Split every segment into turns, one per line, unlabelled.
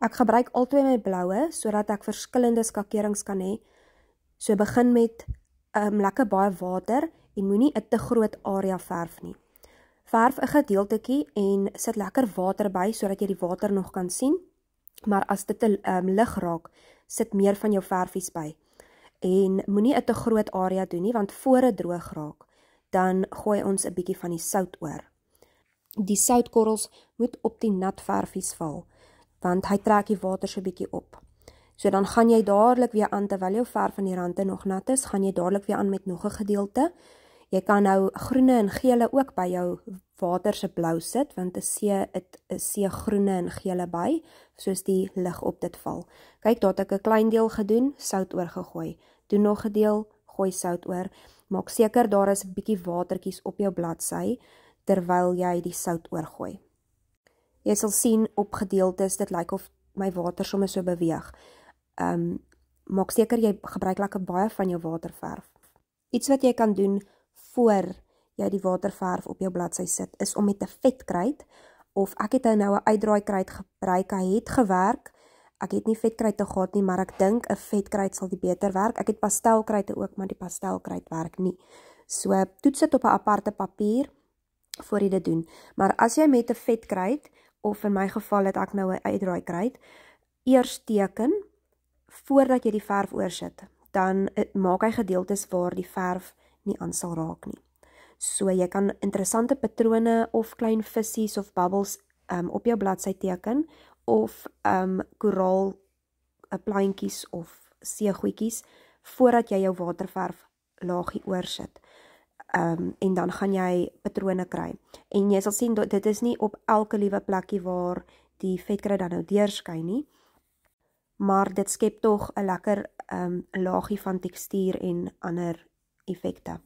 Ek gebruik altyd my bloue sodat ek verskillende skakerings kan hê. So begin met 'n um, ehm, lekker baie water en moenie 'n te groot area verf nie. Verf 'n gedeeltetjie en sit lekker water by sodat jy die water nog kan sien. Maar as dit 'n um, ehm, lig raak, sit meer van jou verfies by. En moenie 'n te groot area doen nie want voor dit droog raak, dan gooi ons 'n bietjie van die sout oor. Die soutkorrels moet op die nat verfies val want hy trek die water so bietjie op. So dan gaan jy dadelik weer aan terwyl jou verf aan die rande nog nat is, gaan jy dadelik weer aan met nog 'n gedeelte. Jy kan nou groene en gele ook by jou water se blou sit want 'n see dit 'n see groene en gele by soos die lig op dit val. Kyk, daar het ek 'n klein deel gedoen, sout oorgegooi. Doen nog 'n deel, gooi sout oor. Maak seker daar is 'n bietjie watertjies op jou bladsy terwyl jy die sout oorgooi. Jy sal sien op gedeeltes dit lyk of my water sommer so beweeg. Ehm um, maak seker jy gebruik lekker baie van jou waterverf. Iets wat jy kan doen voor jy die waterverf op jou bladsy sit is om met 'n vetkruid of ek het nou 'n uitdraai kruid gebruik, hy het gewerk. Ek het nie vetkruid te gehad nie, maar ek dink 'n vetkruid sal die beter werk. Ek het pastelkruide ook, maar die pastelkruid werk nie. So toets dit op 'n aparte papier voor jy dit doen. Maar as jy met 'n vetkruid of in my geval het ek nou 'n uitdraai kry, eers teken voordat jy die verf oorsit, dan het, eh, maak hy gedeeltes waar die verf nie aan sal raak nie. So jy kan interessante patrone of klein visies of bubbles um, op jou bladsy teken of um koraal eh, plantjies of seegoedjies voordat jy jou waterverf laagie oorsit um, en dan gaan jy patrone kry. En jy sal sien dit is nie op elke liewe plekkie waar die vetkry dan nou deurskyn nie. Maar dit skep tog 'n lekker um laagie van tekstuur en ander effekte.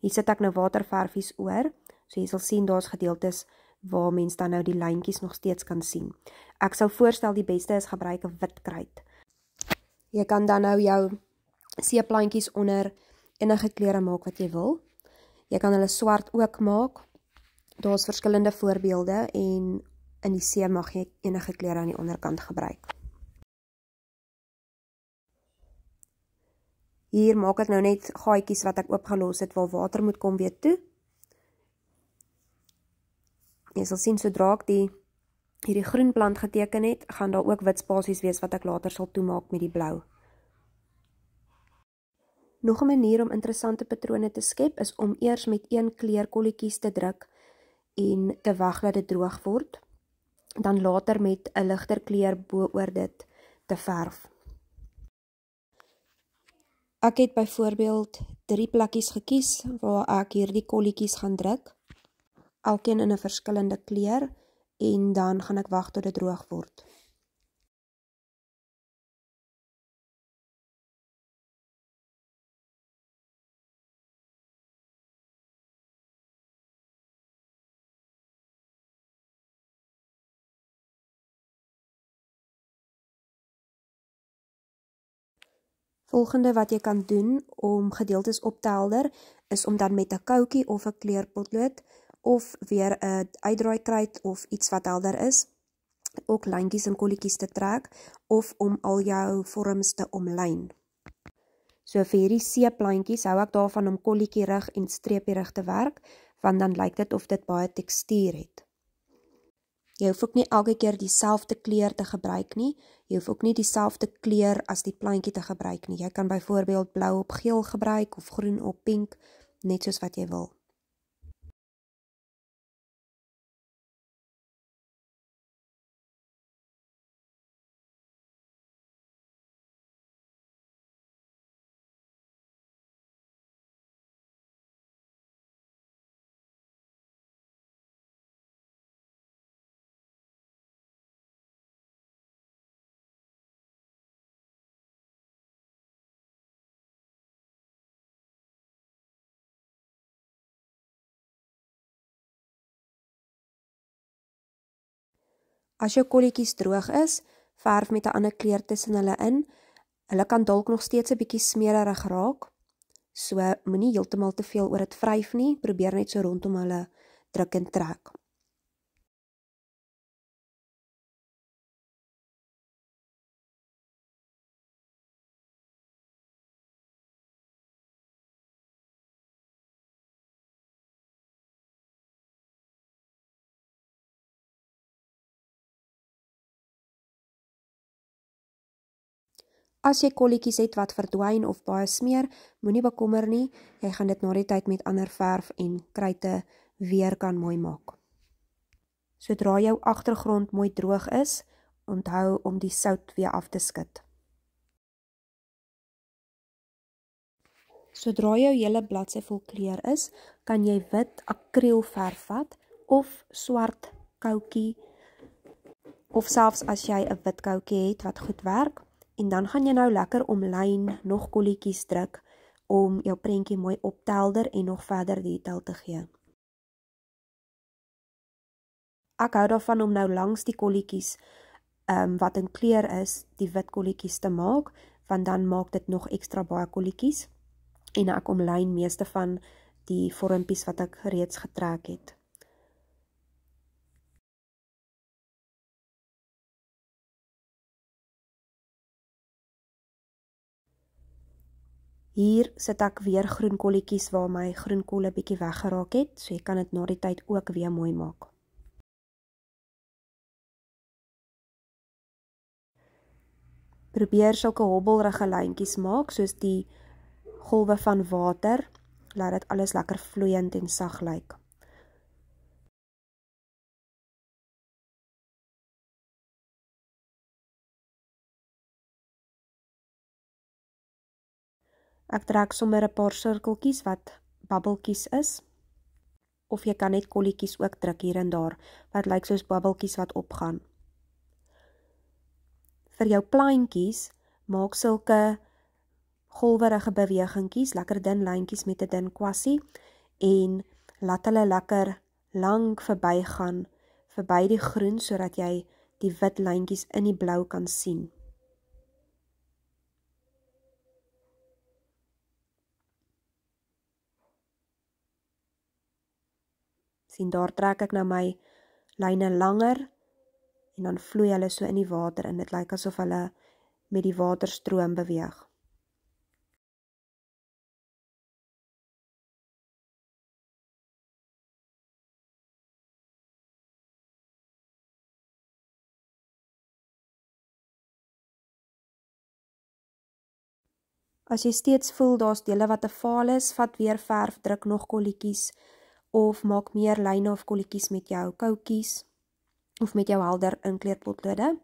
Hier sit ek nou waterverfies oor. So jy sal sien daar's gedeeltes waar mens dan nou die lyntjies nog steeds kan sien. Ek sou voorstel die beste is gebruik 'n wit kruit. Jy kan dan nou jou seeplantjies onder enige kleure maak wat jy wil jy kan hulle swart ook maak. Daar's verskillende voorbeelde en in die see mag jy enige kleur aan die onderkant gebruik. Hier maak ek nou net gaatjies wat ek oopgelos het waar water moet kom weer toe. Jy sal sien sodra ek die hierdie groen plant geteken het, gaan daar ook wit spasies wees wat ek later sal toemaak met die blou. Nog 'n manier om interessante patrone te skep is om eers met een kleur kolletjies te druk en te wag dat dit droog word, dan later met 'n ligter kleur bo-oor dit te verf. Ek het byvoorbeeld 3 plakkies gekies waar ek hierdie kolletjies gaan druk, elkeen in 'n verskillende kleur en dan gaan ek wag tot dit droog word. Volgende wat jy kan doen om gedeeltes op te helder is om dan met 'n kookie of 'n kleurpotlood of weer 'n uitdraai kruit of iets wat helder is ook lyntjies en kolletjies te trek of om al jou vorms te omlyn. So vir hierdie seeplantjies hou ek daarvan om kolletjie rig en streepie rig te werk want dan lyk dit of dit baie tekstuur het. Jy hoef ook nie elke keer dieselfde kleur te gebruik nie. Jy hoef ook nie dieselfde kleur as die plantjie te gebruik nie. Jy kan byvoorbeeld blou op geel gebruik of groen op pink, net soos wat jy wil. As jou kolletjies droog is, verf met 'n ander kleur tussen hulle in. Hulle kan dalk nog steeds 'n bietjie smeerig raak. So moenie heeltemal te veel oor dit vryf nie, probeer net so rondom hulle druk en trek. As jy kolletjies het wat verdwyn of baie smeer, moenie bekommer nie. Jy gaan dit na die tyd met ander verf en kruite weer kan mooi maak. Sodra jou agtergrond mooi droog is, onthou om die sout weer af te skud. Sodra jou hele bladsy vol kleur is, kan jy wit akrielverf vat of swart koutjie of selfs as jy 'n wit koutjie het wat goed werk, en dan gaan jy nou lekker omlyn nog kolletjies druk om jou prentjie mooi optelder en nog verder detail te gee. Ek hou daarvan om nou langs die kolletjies um, wat in kleur is, die wit kolletjies te maak, want dan maak dit nog extra baie kolletjies en ek omlyn meeste van die vormpies wat ek reeds getrek het. Hier sit ek weer groen kolletjies waar my groen kolle bietjie weggeraak het, so jy kan dit na die tyd ook weer mooi maak. Probeer sulke hobbelrige lyntjies maak soos die golwe van water, laat dit alles lekker vloeiend en sag lyk. Like. Ek trek sommer 'n paar sirkeltjies wat bubbeltjies is. Of jy kan net kolletjies ook druk hier en daar wat lyk soos bubbeltjies wat opgaan. Vir jou plantjies maak sulke golwerige bewegingkies, lekker dun lyntjies met 'n dun kwassie en laat hulle lekker lank verbygaan verby die groen sodat jy die wit lyntjies in die blou kan sien. sien daar trek ek na my lyne langer en dan vloei hulle so in die water en dit lyk asof hulle met die waterstroom beweeg. As jy steeds voel daar's dele wat te vaal is, vat weer verf, druk nog kolletjies of maak meer lyne of kolletjies met jou koutjies of met jou helder inkleurpotlode.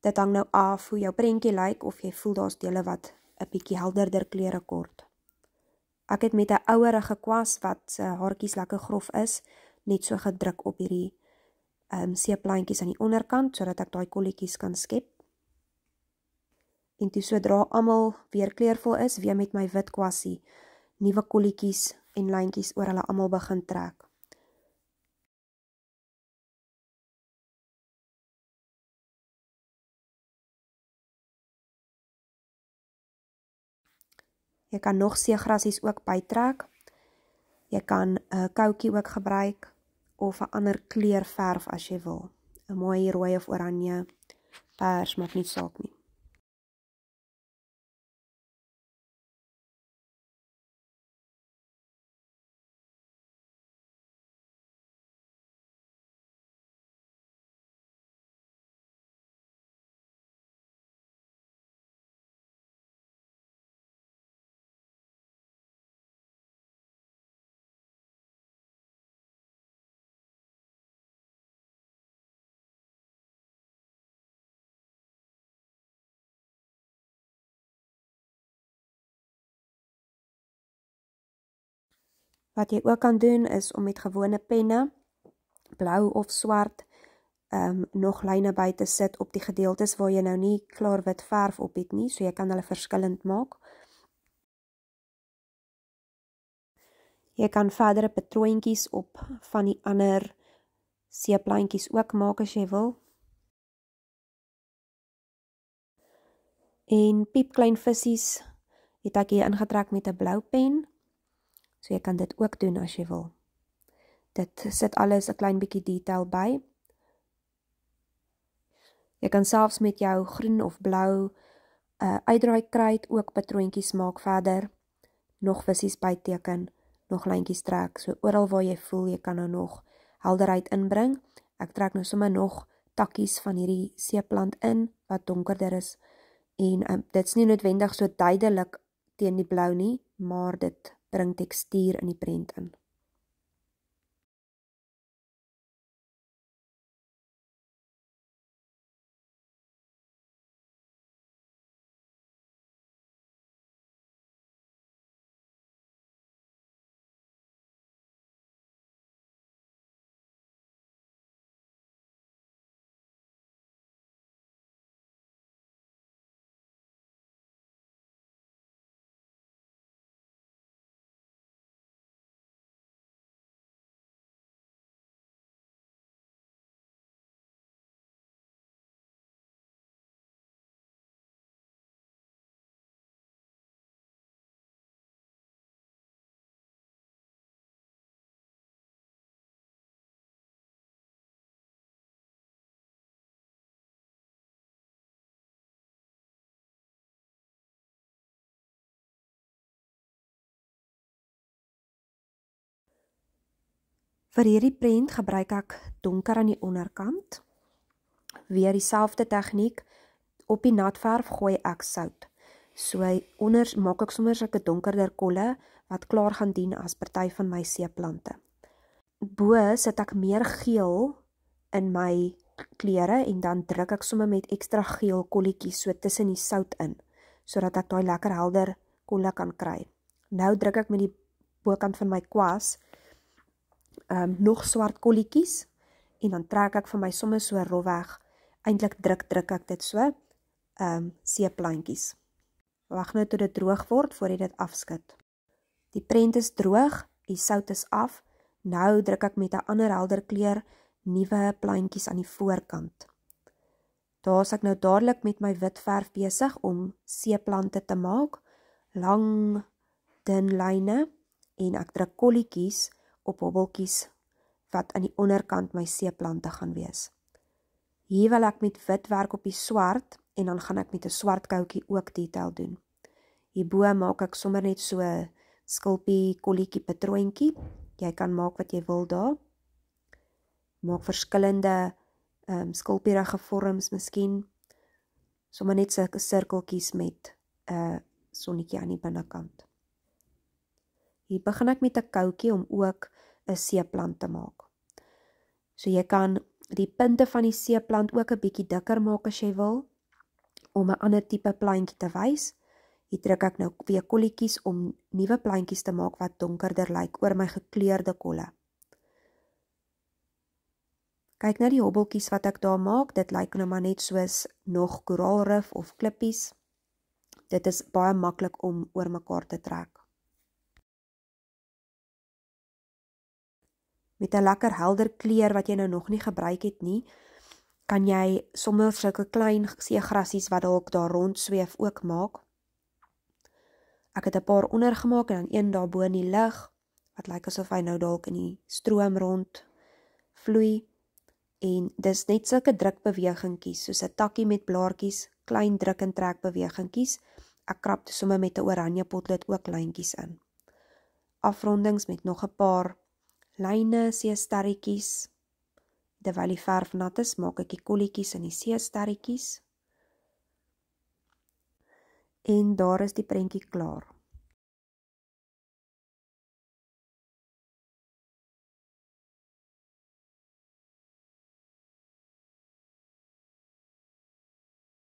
Dit hang nou af hoe jou prentjie lyk of jy voel daar's dele wat 'n bietjie helderder kleure kort. Ek het met 'n ouerige kwas wat se haartjies lekker grof is, net so gedruk op hierdie ehm um, seeplantjies aan die onderkant sodat ek daai kolletjies kan skep. En toe sodra almal weer kleurvol is, weer met my wit kwassie nuwe kolletjies en lyntjies oor hulle almal begin trek. Jy kan nog seegrasies ook bytrek. Jy kan 'n koutjie ook gebruik of 'n ander kleur verf as jy wil. 'n Mooi rooi of oranje, pers maak nie saak nie. Wat jy ook kan doen is om met gewone penne, blou of swart, um, nog lyne by te sit op die gedeeltes waar jy nou nie klaar wit verf op het nie, so jy kan hulle verskillend maak. Jy kan verdere patroontjies op van die ander seeplantjies ook maak as jy wil. En piepklein vissies het ek hier ingetrek met 'n blou pen So jy kan dit ook doen as jy wil. Dit sit alles 'n klein bietjie detail by. Jy kan selfs met jou groen of blou uh eh, uitdraai kruit ook patroontjies maak verder. Nog visies byteken, nog lyntjies trek. So oral waar jy voel jy kan nou nog helderheid inbring. Ek trek nou sommer nog takkies van hierdie seeplant in wat donkerder is en um, ehm, dit's nie noodwendig so duidelik teen die blou nie, maar dit bring tekstuur in die prent in. Vir hierdie prent gebruik ek donker aan die onderkant. Weer dieselfde tegniek. Op die natverf gooi ek sout. So onder maak ek sommer 'n donkerder kolle wat klaar gaan dien as party van my seeplante. Bo sit ek meer geel in my kleure en dan druk ek sommer met ekstra geel kolletjies so tussen die sout in sodat ek daai lekker helder kolle kan kry. Nou druk ek met die bokant van my kwas um, nog swart kolletjies en dan trek ek vir my somme so rofweg eintlik druk druk ek dit so um seeplantjies. Wag net nou tot dit droog word voor jy dit afskud. Die prent is droog, die sout is af. Nou druk ek met 'n ander helder kleur nuwe plantjies aan die voorkant. Daar's ek nou dadelik met my wit verf besig om seeplante te maak, lang dun lyne en ek druk kolletjies op hobbeltjies wat aan die onderkant my seeplante gaan wees. Hier wil ek met wit werk op die swart en dan gaan ek met 'n swart koutjie ook detail doen. Hierbo maak ek sommer net so skulpie kolletjie patroontjie. Jy kan maak wat jy wil daar. Maak verskillende ehm um, skulpierige vorms miskien. Sommige net sulke sirkeltjies met 'n uh, sonnetjie aan die binnekant. Hier begin ek met 'n koutjie om ook 'n seeplant te maak. So jy kan die punte van die seeplant ook 'n bietjie dikker maak as jy wil om 'n ander tipe plantjie te wys. Hier druk ek nou weer kolletjies om nuwe plantjies te maak wat donkerder lyk oor my gekleurde kolle. Kyk na nou die hobbeltjies wat ek daar maak. Dit lyk nou maar net soos nog koraalrif of klippies. Dit is baie maklik om oor mekaar te trek. met 'n lekker helder kleur wat jy nou nog nie gebruik het nie, kan jy sommer sulke klein seegrassies wat dalk daar rond sweef ook maak. Ek het 'n paar onder gemaak en dan een daarbo in die lug wat lyk asof hy nou dalk in die stroom rond vloei en dis net sulke drukbewegingkies soos 'n takkie met blaartjies, klein druk en trek bewegingkies. Ek krap sommer met 'n oranje potlood ook lyntjies in. Afrondings met nog 'n paar lyne, seesterretjies. Terwyl die verf nat is, maak ek die kolletjies in die seesterretjies. En daar is die prentjie
klaar.